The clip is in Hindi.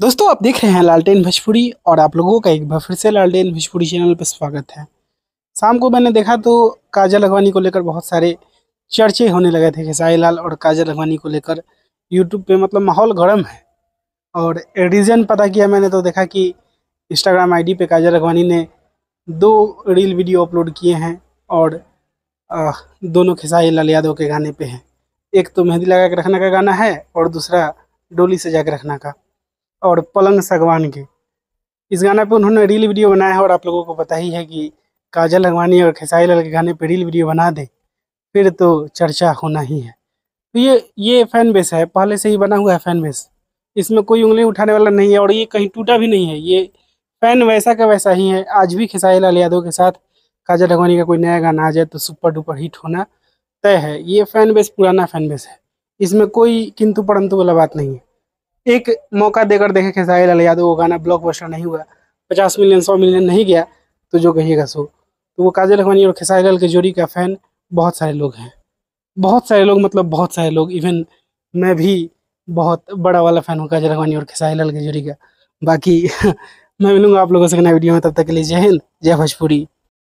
दोस्तों आप देख रहे हैं लालटेन भोजपुरी और आप लोगों का एक बार फिर से लालटेन भोजपुरी चैनल पर स्वागत है शाम को मैंने देखा तो काजल अगवानी को लेकर बहुत सारे चर्चे होने लगे थे खेसाई लाल और काजल अगवानी को लेकर यूट्यूब पे मतलब माहौल गर्म है और रीज़न पता किया मैंने तो देखा कि इंस्टाग्राम आईडी पे काजल अगवानी ने दो रील वीडियो अपलोड किए हैं और आ, दोनों खेसाई लाल यादव के गाने पर हैं एक तो मेहंदी लगा के रखना का गाना है और दूसरा डोली सजा के रखना का और पलंग सगवान के इस गाना पे उन्होंने रील वीडियो बनाया है और आप लोगों को पता ही है कि काजल अगवानी और खेसारी लाल के गाने पे रील वीडियो बना दे फिर तो चर्चा होना ही है तो ये ये फैन बेस है पहले से ही बना हुआ है फैन बेस इसमें कोई उंगली उठाने वाला नहीं है और ये कहीं टूटा भी नहीं है ये फैन वैसा का वैसा ही है आज भी खेसाई लाल यादव के साथ काजल अगवानी का कोई नया गाना आ जाए तो सुपर डुपर हिट होना तय है ये फैन बेस पुराना फैन बेस है इसमें कोई किंतु परंतु वाला बात नहीं है एक मौका देकर देखे खेसारी लाल यादव का गाना ब्लॉकबस्टर नहीं हुआ पचास मिलियन सौ मिलियन नहीं गया तो जो कहिएगा सो तो वो काजल अखवानी और खेसारी लाल के जोड़ी का फ़ैन बहुत सारे लोग हैं बहुत सारे लोग मतलब बहुत सारे लोग इवन मैं भी बहुत बड़ा वाला फ़ैन हूँ काजल अखवानी और खेसारी लाल के जोड़ी का बाकी मैं मिलूंगा आप लोगों से नया वीडियो में तब तक के लिए जय हिंद जय भोजपुरी